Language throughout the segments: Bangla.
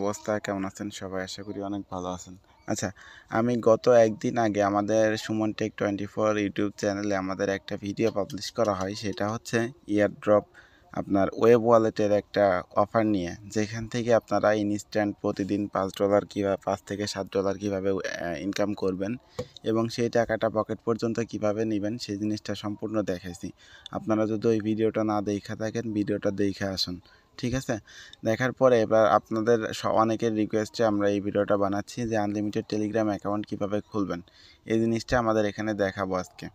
অবস্থা কেমন আছেন সবাই আশা করি অনেক ভালো আছেন আচ্ছা আমি গত একদিন আগে আমাদের Suman tech twenty four YouTube চ্যানেলে আমাদের একটা ভিডিও পাবলিশ করা হয় সেটা হচ্ছে ইয়ার ড্রপ আপনার ওয়েব ওয়ালেটের একটা অফার নিয়ে যেখান থেকে আপনারা ইনস্ট্যান্ট প্রতিদিন পাঁচ ডলার কীভাবে পাঁচ থেকে সাত ডলার কীভাবে ইনকাম করবেন এবং সেই টাকাটা পকেট পর্যন্ত কিভাবে নেবেন সেই জিনিসটা সম্পূর্ণ দেখাইছি আপনারা যদি ওই ভিডিওটা না দেখা থাকেন ভিডিওটা দেখে আসুন ঠিক আছে দেখার পরে এবার আপনাদের অনেকের রিকোয়েস্টে আমরা এই ভিডিওটা বানাচ্ছি যে আনলিমিটেড টেলিগ্রাম অ্যাকাউন্ট কিভাবে খুলবেন এই জিনিসটা আমাদের এখানে দেখাবো আজকে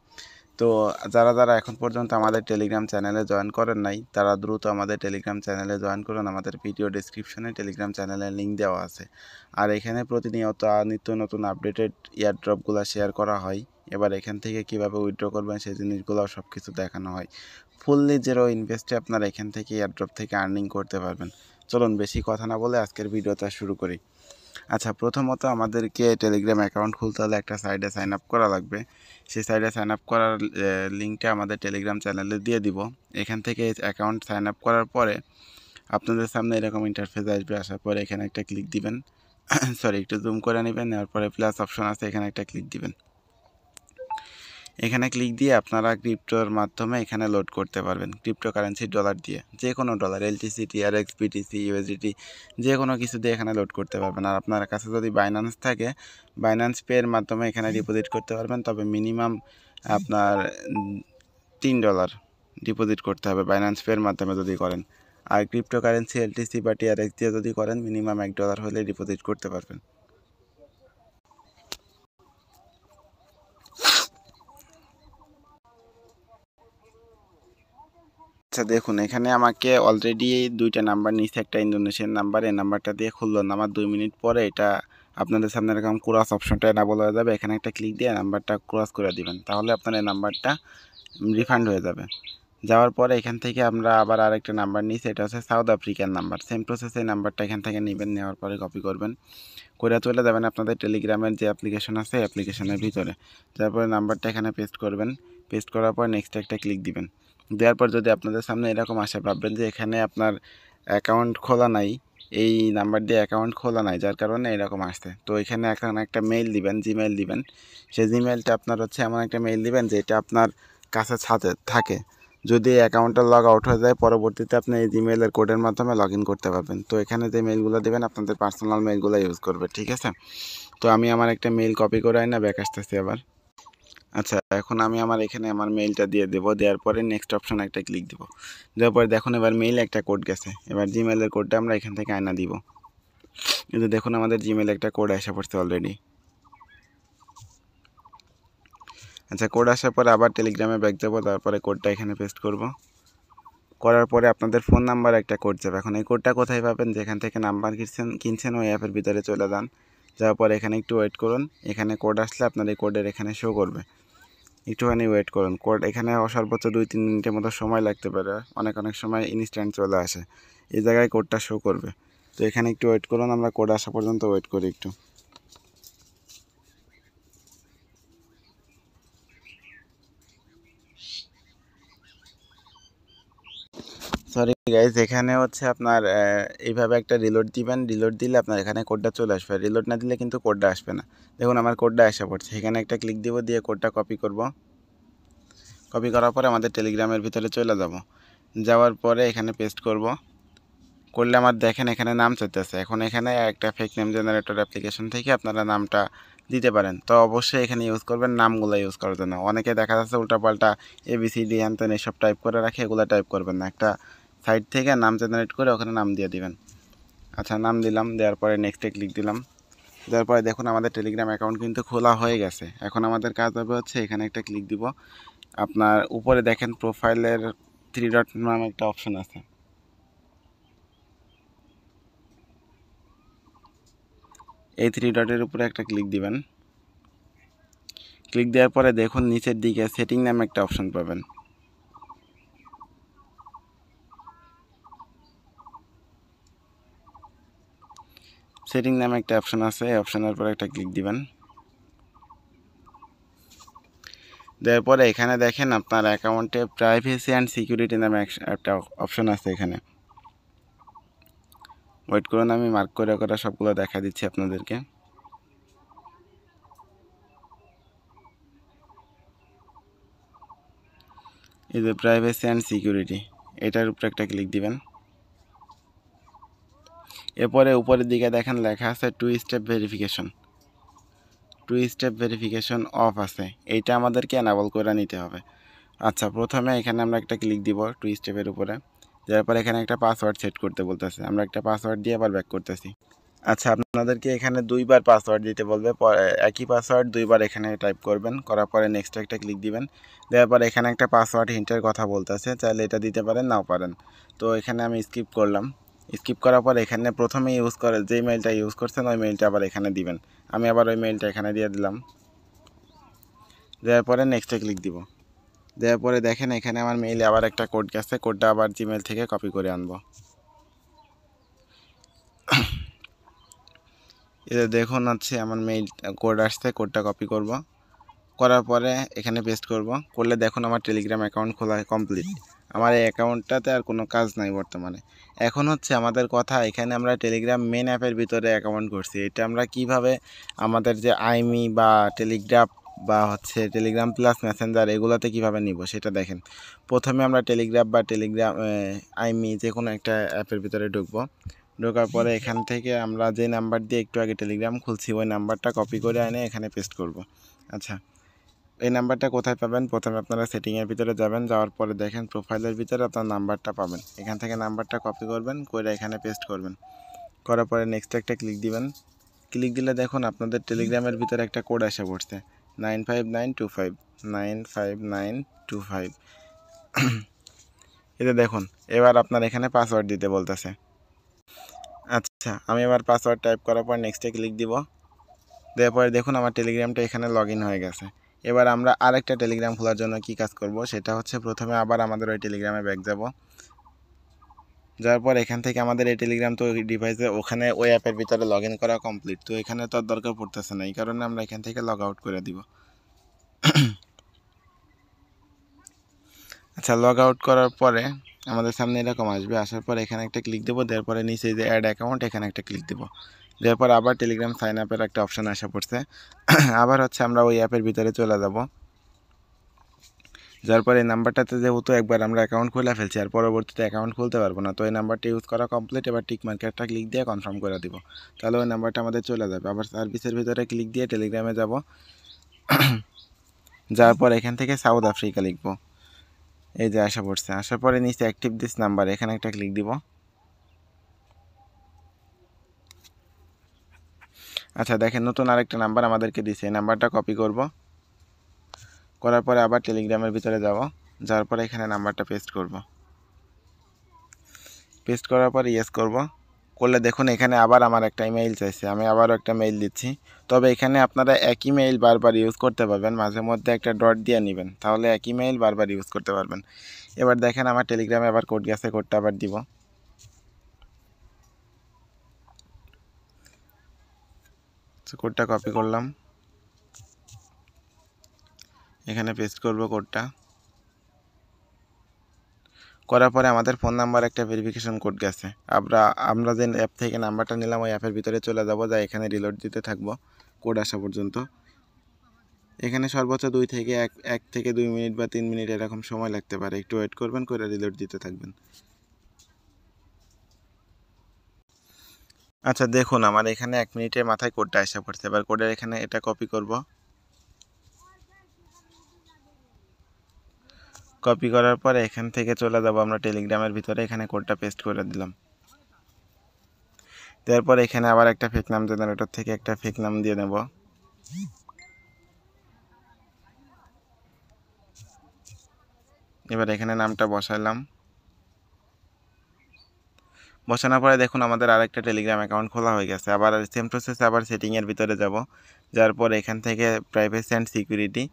তো যারা যারা এখন পর্যন্ত আমাদের টেলিগ্রাম চ্যানেলে জয়েন করেন নাই তারা দ্রুত আমাদের টেলিগ্রাম চ্যানেলে জয়েন করুন আমাদের ভিডিও ডিসক্রিপশনে টেলিগ্রাম চ্যানেলের লিঙ্ক দেওয়া আছে আর এখানে প্রতিনিয়ত নিত্য নতুন আপডেটেড ইয়ারড্রপগুলো শেয়ার করা হয় এবার এখান থেকে কিভাবে উইথড্র করবেন সেই জিনিসগুলো সব কিছু দেখানো হয় ফুললি জিরো ইনভেস্টে আপনারা এখান থেকে এয়ারড্রপ থেকে আর্নিং করতে পারবেন চলুন বেশি কথা না বলে আজকের ভিডিওটা শুরু করি আচ্ছা প্রথমত আমাদেরকে টেলিগ্রাম অ্যাকাউন্ট খুলতে হলে একটা সাইডে সাইন আপ করা লাগবে সেই সাইডে সাইন আপ করার লিঙ্কটা আমাদের টেলিগ্রাম চ্যানেলে দিয়ে দিব এখান থেকে অ্যাকাউন্ট সাইন আপ করার পরে আপনাদের সামনে এরকম ইন্টারফেস আসবে আসার পরে এখানে একটা ক্লিক দিবেন সরি একটু জুম করে নেবেন নেওয়ার পরে প্লাস অপশন আছে এখানে একটা ক্লিক দিবেন এখানে ক্লিক দিয়ে আপনারা ক্রিপ্টোর মাধ্যমে এখানে লোড করতে পারবেন ক্রিপ্টো কারেন্সি ডলার দিয়ে যে কোনো dollar LTC TRX BTC USDT যে কোনো কিছু দিয়ে এখানে লোড করতে পারবেন আর আপনার কাছে যদি বাইন্যান্স থাকে বাইন্যান্স পেয়ের মাধ্যমে এখানে ডিপোজিট করতে পারবেন তবে মিনিমাম আপনার তিন ডলার ডিপোজিট করতে হবে বাইন্যান্স পের মাধ্যমে যদি করেন আর ক্রিপ্টো কারেন্সি এলটিসি বা টিআরএক্স দিয়ে যদি করেন মিনিমাম এক ডলার হলে ডিপোজিট করতে পারবেন আচ্ছা দেখুন এখানে আমাকে অলরেডি দুইটা নাম্বার নিচে একটা ইন্দোনেশিয়ান নাম্বার এই নাম্বারটা দিয়ে না আমার দুই মিনিট পরে এটা আপনাদের সামনে এরকম ক্রস অপশনটা না বলা যাবে এখানে একটা ক্লিক দিয়ে নাম্বারটা ক্রস করে দিবেন তাহলে আপনার এই নাম্বারটা রিফান্ড হয়ে যাবে যাওয়ার পরে এখান থেকে আমরা আবার আরেকটা নাম্বার নিই সেটা হচ্ছে সাউথ আফ্রিকান নাম্বার সেম প্রসেসে নাম্বারটা এখান থেকে নেবেন নেওয়ার পরে কপি করবেন করে চলে যাবেন আপনাদের টেলিগ্রামের যে অ্যাপ্লিকেশন আছে অ্যাপ্লিকেশনের ভিতরে তারপরে নাম্বারটা এখানে পেস্ট করবেন পেস্ট করার পর নেক্সট একটা ক্লিক দিবেন দেওয়ার পর যদি আপনাদের সামনে এরকম আসে ভাববেন যে এখানে আপনার অ্যাকাউন্ট খোলা নাই এই নাম্বার দিয়ে অ্যাকাউন্ট খোলা নাই যার কারণে এরকম আসতে তো এখানে এখন একটা মেইল দিবেন জিমেল দিবেন সেই জিমেলটা আপনার হচ্ছে এমন একটা মেইল দিবেন যেটা আপনার কাছে ছাতে থাকে যদি অ্যাকাউন্টটা লগ আউট হয়ে যায় পরবর্তীতে আপনি এই জিমেলের কোডের মাধ্যমে লগ করতে পারবেন তো এখানে যে মেইলগুলো দেবেন আপনাদের পার্সোনাল মেলগুলো ইউজ করবে ঠিক আছে তো আমি আমার একটা মেল কপি করে না ব্যাক আসতেছি আবার আচ্ছা এখন আমি আমার এখানে আমার মেইলটা দিয়ে দেবো দেওয়ার পরে নেক্সট অপশন একটা ক্লিক দেবো দেওয়ার পরে দেখুন এবার মেইল একটা কোড গেছে এবার জিমেলের কোডটা আমরা এখান থেকে আয়না দিব কিন্তু দেখুন আমাদের জিমেল একটা কোড আসা পড়ছে অলরেডি আচ্ছা কোড আসার পরে আবার টেলিগ্রামে ব্যাক যাবো তারপরে কোডটা এখানে পেস্ট করব করার পরে আপনাদের ফোন নাম্বার একটা কোড যাবে এখন এই কোডটা কোথায় পাবেন যেখান থেকে নাম্বার কিনছেন কিনছেন ওই অ্যাপের ভিতরে চলে যান যাওয়ার পরে এখানে একটু ওয়েট করুন এখানে কোড আসলে আপনার এই কোডের এখানে শো করবে একটুখানি ওয়েট করুন কোড এখানে সর্বোচ্চ দুই তিন মিনিটের মতো সময় লাগতে পারে অনেক অনেক সময় ইনস্ট্যান্ট চলে আসে এই জায়গায় কোডটা শো করবে তো এখানে একটু ওয়েট করুন আমরা কোড আসা পর্যন্ত ওয়েট করি একটু সরি গাইজ এখানে হচ্ছে আপনার এইভাবে একটা রিলোড দিবেন রিলোড দিলে আপনার এখানে কোডটা চলে আসবে রিলোড না দিলে কিন্তু কোডটা আসবে না দেখুন আমার কোডটা আসা পড়ছে এখানে একটা ক্লিক দিব দিয়ে কোডটা কপি করব কপি করার পরে আমাদের টেলিগ্রামের ভিতরে চলে যাব যাওয়ার পরে এখানে পেস্ট করব করলে আমার দেখেন এখানে নাম চলতেছে এখন এখানে একটা ফেক নেম জেনারেটর অ্যাপ্লিকেশন থেকে আপনারা নামটা দিতে পারেন তো অবশ্যই এখানে ইউজ করবেন নামগুলো ইউজ করার জন্য অনেকে দেখা যাচ্ছে উল্টাপাল্টা এবিসিডি হ্যান এসব টাইপ করে রাখে এগুলো টাইপ করবেন না একটা সাইড থেকে নাম জেনারেট করে ওখানে নাম দিয়ে দিবেন আচ্ছা নাম দিলাম দেওয়ার পরে নেক্সটে ক্লিক দিলাম দেওয়ার পরে দেখুন আমাদের টেলিগ্রাম অ্যাকাউন্ট কিন্তু খোলা হয়ে গেছে এখন আমাদের কাজ হবে হচ্ছে এখানে একটা ক্লিক দিব আপনার উপরে দেখেন প্রোফাইলের থ্রি ডট নাম একটা অপশন আছে এই থ্রি ডটের উপরে একটা ক্লিক দিবেন ক্লিক দেওয়ার পরে দেখুন নিচের দিকে সেটিং নামে একটা অপশন পাবেন সেটিং নামে একটা অপশান আছে এই অপশানের পরে একটা ক্লিক দিবেন দেওয়ার পরে এখানে দেখেন আপনার অ্যাকাউন্টে প্রাইভেসি অ্যান্ড সিকিউরিটি নামে একটা অপশান আছে এখানে ওয়েট করুন আমি মার্ক করে করে সবগুলো দেখা দিচ্ছি আপনাদেরকে এই যে প্রাইভেসি অ্যান্ড সিকিউরিটি এটার উপরে একটা ক্লিক দিবেন এরপরে উপরের দিকে দেখেন লেখা আছে two step verification two step verification off আছে এইটা আমাদেরকে অ্যানাবল করে নিতে হবে আচ্ছা প্রথমে এখানে আমরা একটা ক্লিক দিব টু স্টেপের উপরে তারপর এখানে একটা পাসওয়ার্ড সেট করতে বলতেছে আমরা একটা পাসওয়ার্ড দিয়ে আবার ব্যাক করতেছি আচ্ছা আপনাদেরকে এখানে দুইবার পাসওয়ার্ড দিতে বলবে একই পাসওয়ার্ড দুইবার এখানে টাইপ করবেন করার পরে নেক্সট একটা ক্লিক দিবেন দেওয়ার পরে এখানে একটা পাসওয়ার্ড হিন্টের কথা বলতেছে চাইলে এটা দিতে পারেন নাও পারেন তো এখানে আমি স্কিপ করলাম স্কিপ করার পর এখানে প্রথমে ইউজ করে যেই মেলটা ইউজ করছেন ওই মেলটা আবার এখানে দিবেন আমি আবার ওই মেলটা এখানে দিয়ে দিলাম দেওয়ার পরে নেক্সটে ক্লিক দিব দেওয়ার পরে দেখেন এখানে আমার মেইলে আবার একটা কোড গেছে কোডটা আবার জিমেল থেকে কপি করে আনবো এটা দেখুন আছে আমার মেইল কোড আসছে কোডটা কপি করব করার পরে এখানে পেস্ট করব করলে দেখুন আমার টেলিগ্রাম অ্যাকাউন্ট খোলা কমপ্লিট আমার এই অ্যাকাউন্টটাতে আর কোনো কাজ নাই বর্তমানে এখন হচ্ছে আমাদের কথা এখানে আমরা টেলিগ্রাম মেন অ্যাপের ভিতরে অ্যাকাউন্ট করছি এটা আমরা কিভাবে আমাদের যে আইমি বা টেলিগ্রাফ বা হচ্ছে টেলিগ্রাম প্লাস মেসেঞ্জার এগুলোতে কিভাবে নিব সেটা দেখেন প্রথমে আমরা টেলিগ্রাফ বা টেলিগ্রাম আইমি যে কোনো একটা অ্যাপের ভিতরে ঢুকবো ঢোকার পরে এখান থেকে আমরা যে নাম্বার দিয়ে একটু আগে টেলিগ্রাম খুলছি ওই নাম্বারটা কপি করে এনে এখানে পেস্ট করব আচ্ছা এই নাম্বারটা কোথায় পাবেন প্রথমে আপনারা সেটিংয়ের ভিতরে যাবেন যাওয়ার পরে দেখেন প্রোফাইলের ভিতরে আপনার নাম্বারটা পাবেন এখান থেকে নাম্বারটা কপি করবেন করে এখানে পেস্ট করবেন করার পরে নেক্সট একটা ক্লিক দিবেন ক্লিক দিলে দেখুন আপনাদের টেলিগ্রামের ভিতরে একটা কোড এসে পড়ছে nine five nine two five nine five nine two five এটা দেখুন এবার আপনার এখানে পাসওয়ার্ড দিতে বলতেছে আচ্ছা আমি এবার পাসওয়ার্ড টাইপ করার পর নেক্সটে ক্লিক দিব দেওয়ার পরে দেখুন আমার টেলিগ্রামটা এখানে লগ হয়ে গেছে এবার আমরা আরেকটা টেলিগ্রাম খোলার জন্য কি কাজ করব সেটা হচ্ছে প্রথমে আবার আমাদের ওই টেলিগ্রামে ব্যাক যাব যাওয়ার পর এখান থেকে আমাদের এই টেলিগ্রাম তো ডিভাইসে ওখানে ওই অ্যাপের ভিতরে লগ করা কমপ্লিট তো এখানে তো দরকার পড়তেছে না এই কারণে আমরা এখান থেকে লগ আউট করে দিব আচ্ছা লগ আউট করার পরে আমাদের সামনে এরকম আসবে আসার পর এখানে একটা ক্লিক দেবো তারপরে নিচে যে অ্যাড অ্যাকাউন্ট এখানে একটা ক্লিক দেবো যারপর আবার টেলিগ্রাম সাইন আপের একটা অপশান আসা পড়ছে আবার হচ্ছে আমরা ওই অ্যাপের ভিতরে চলে যাব যার পর এই নাম্বারটাতে যেহেতু একবার আমরা অ্যাকাউন্ট খুলে ফেলছি আর পরবর্তীতে অ্যাকাউন্ট খুলতে পারবো না তো এই নাম্বারটা ইউজ করা কমপ্লিট এবার টিক মার্কেটটা ক্লিক দিয়ে কনফার্ম করে দিব তাহলে ওই নাম্বারটা আমাদের চলে যাবে আবার সার্ভিসের ভিতরে ক্লিক দিয়ে টেলিগ্রামে যাব যাওয়ার পর এখান থেকে সাউথ আফ্রিকা লিখব এই যে আসা পড়ছে আসার পরে নিচে অ্যাক্টিভ দিস নাম্বার এখানে একটা ক্লিক দিব আচ্ছা দেখেন নতুন আরেকটা নাম্বার আমাদেরকে দিছে এই নাম্বারটা কপি করব করার পরে আবার টেলিগ্রামের ভিতরে যাব যাওয়ার পরে এখানে নাম্বারটা পেস্ট করব পেস্ট করার পর ইয়েস করব করলে দেখুন এখানে আবার আমার একটা ইমেইল চাইছে আমি আবারও একটা মেইল দিচ্ছি তবে এখানে আপনারা একই মেইল বারবার ইউজ করতে পারবেন মাঝে মধ্যে একটা ডট দিয়ে নেবেন তাহলে একই মেইল বারবার ইউজ করতে পারবেন এবার দেখেন আমার টেলিগ্রামে আবার কোড গেছে কোডটা আবার দিব সো কোডটা কপি করলাম এখানে পেস্ট করব কোডটা করার পরে আমাদের ফোন নাম্বার একটা ভেরিফিকেশন কোড গেছে আমরা আমরা যে অ্যাপ থেকে নাম্বারটা নিলাম ওই অ্যাপের ভিতরে চলে যাব যা এখানে রিলোড দিতে থাকব কোড আসা পর্যন্ত এখানে সর্বোচ্চ দুই থেকে এক এক থেকে দুই মিনিট বা তিন মিনিট এরকম সময় লাগতে পারে একটু ওয়েট করবেন করে রিলোড দিতে থাকবেন আচ্ছা দেখুন আমার এখানে এক মিনিটের মাথায় কোডটা আসা পড়ছে এবার কোডের এখানে এটা কপি করব কপি করার পর এখান থেকে চলে যাব আমরা টেলিগ্রামের ভিতরে এখানে কোডটা পেস্ট করে দিলাম তারপর এখানে আবার একটা ফেক নাম জেনারেটর থেকে একটা ফেক নাম দিয়ে নেব এবার এখানে নামটা বসালাম বসানোর পরে দেখুন আমাদের আর একটা টেলিগ্রাম অ্যাকাউন্ট খোলা হয়ে গেছে আবার সেম প্রসেস আবার সেটিংয়ের ভিতরে যাব যার পর এখান থেকে প্রাইভেসি অ্যান্ড সিকিউরিটি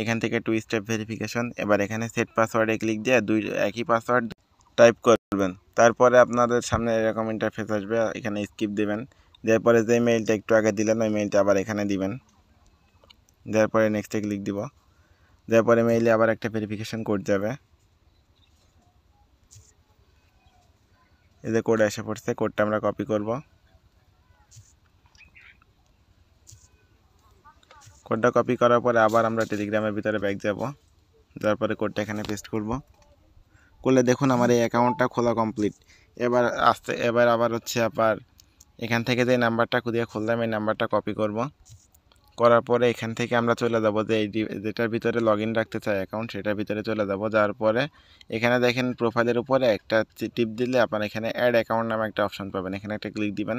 এখান থেকে টু স্টেপ ভেরিফিকেশন এবার এখানে সেট পাসওয়ার্ডে ক্লিক দিয়ে দুই একই পাসওয়ার্ড টাইপ করবেন তারপরে আপনাদের সামনে এরকম ইন্টারফেস আসবে এখানে স্কিপ দেবেন দেওয়ার পরে যে মেইলটা একটু আগে দিলেন ওই মেইলটা আবার এখানে দিবেন দেওয়ার পরে নেক্সটে ক্লিক দিব দেওয়ার পরে মেইলে আবার একটা ভেরিফিকেশন কোড যাবে এই যে কোড এসে পড়ছে কোডটা আমরা কপি করব কোডটা কপি করার পরে আবার আমরা টেলিগ্রামের ভিতরে ব্যাগ যাব যাওয়ার পরে কোডটা এখানে পেস্ট করব করলে দেখুন আমার এই অ্যাকাউন্টটা খোলা কমপ্লিট এবার আসতে এবার আবার হচ্ছে আবার এখান থেকে যে নাম্বারটা খুঁজে খুললাম এই নাম্বারটা কপি করব করার পরে এখান থেকে আমরা চলে যাব যে এই যেটার ভিতরে লগ রাখতে চাই অ্যাকাউন্ট সেটার ভিতরে চলে যাব যার পরে এখানে দেখেন প্রোফাইলের উপরে একটা টিপ দিলে আপনার এখানে অ্যাড অ্যাকাউন্ট নামে একটা অপশন পাবেন এখানে একটা ক্লিক দিবেন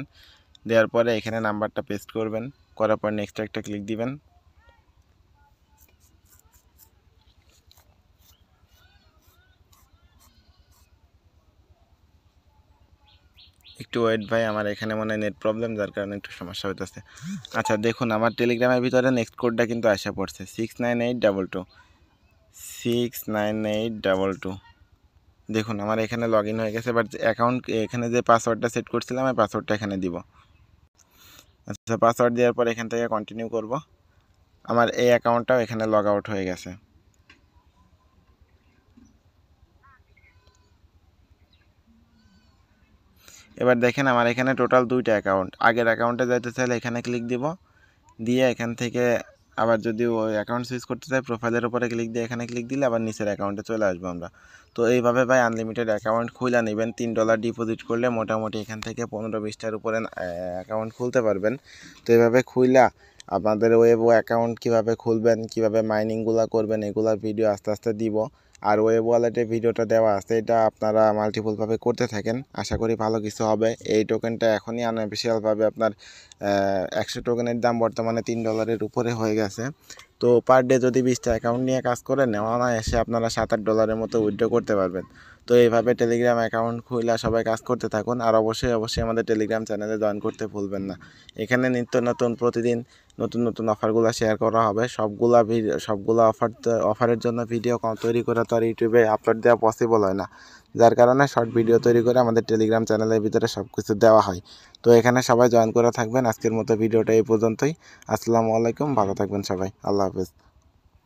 দেওয়ার পরে এখানে নাম্বারটা পেস্ট করবেন করার পর নেক্সট একটা ক্লিক দিবেন একটু ওয়েট ভাই আমার এখানে মনে নেট প্রবলেম যার কারণে একটু সমস্যা হইতেছে আচ্ছা দেখুন আমার টেলিগ্রামের ভিতরে নেক্সট কোডটা কিন্তু আসা পড়ছে six nine eight double two six nine eight double two দেখুন আমার এখানে লগ ইন হয়ে গেছে বাট অ্যাকাউন্ট এখানে যে পাসওয়ার্ডটা সেট করছিলাম আমি পাসওয়ার্ডটা এখানে দিব আচ্ছা পাসওয়ার্ড দেওয়ার পর এখান থেকে কন্টিনিউ করব আমার এই অ্যাকাউন্টটাও এখানে লগ আউট হয়ে গেছে এবার দেখেন আমার এখানে টোটাল দুইটা অ্যাকাউন্ট আগের অ্যাকাউন্টে যাইতে চাইলে এখানে ক্লিক দিব দিয়ে এখান থেকে আবার যদি ওই অ্যাকাউন্ট সুইচ করতে চাই প্রোফাইলের উপরে ক্লিক দিয়ে এখানে ক্লিক দিলে আবার নিচের অ্যাকাউন্টে চলে আসবো আমরা তো এইভাবে ভাই আনলিমিটেড অ্যাকাউন্ট খুলে নেবেন তিন ডলার ডিপোজিট করলে মোটামুটি এখান থেকে পনেরো বিশটার উপরে অ্যাকাউন্ট খুলতে পারবেন তো এইভাবে খুইলা আপনাদের ওয়েব অ্যাকাউন্ট কিভাবে খুলবেন কিভাবে মাইনিংগুলো করবেন এগুলা ভিডিও আস্তে আস্তে দিব আর ওয়েব ওয়ালেটে ভিডিওটা দেওয়া আছে এটা আপনারা মাল্টিপলভাবে করতে থাকেন আশা করি ভালো কিছু হবে এই টোকেনটা এখনই আনঅফিসিয়ালভাবে আপনার একশো টোকেনের দাম বর্তমানে তিন ডলারের উপরে হয়ে গেছে তো পার ডে যদি বিশটা অ্যাকাউন্ট নিয়ে কাজ করেন এসে আপনারা সাত আট ডলারের মতো উইথড্র করতে পারবেন তো এইভাবে টেলিগ্রাম অ্যাকাউন্ট খুলে সবাই কাজ করতে থাকুন আর অবশ্যই অবশ্যই আমাদের টেলিগ্রাম চ্যানেলে জয়েন করতে ভুলবেন না এখানে নিত্য নতুন প্রতিদিন নতুন নতুন অফারগুলো শেয়ার করা হবে সবগুলা সবগুলো অফার অফারের জন্য ভিডিও তৈরি করে তো আর ইউটিউবে আপলোড দেওয়া পসিবল হয় না যার কারণে শর্ট ভিডিও তৈরি করে আমাদের টেলিগ্রাম চ্যানেলের ভিতরে সব কিছু দেওয়া হয় তো এখানে সবাই জয়েন করে থাকবেন আজকের মতো ভিডিওটা এই পর্যন্তই আসসালামু আলাইকুম ভালো থাকবেন সবাই আল্লাহ হাফেজ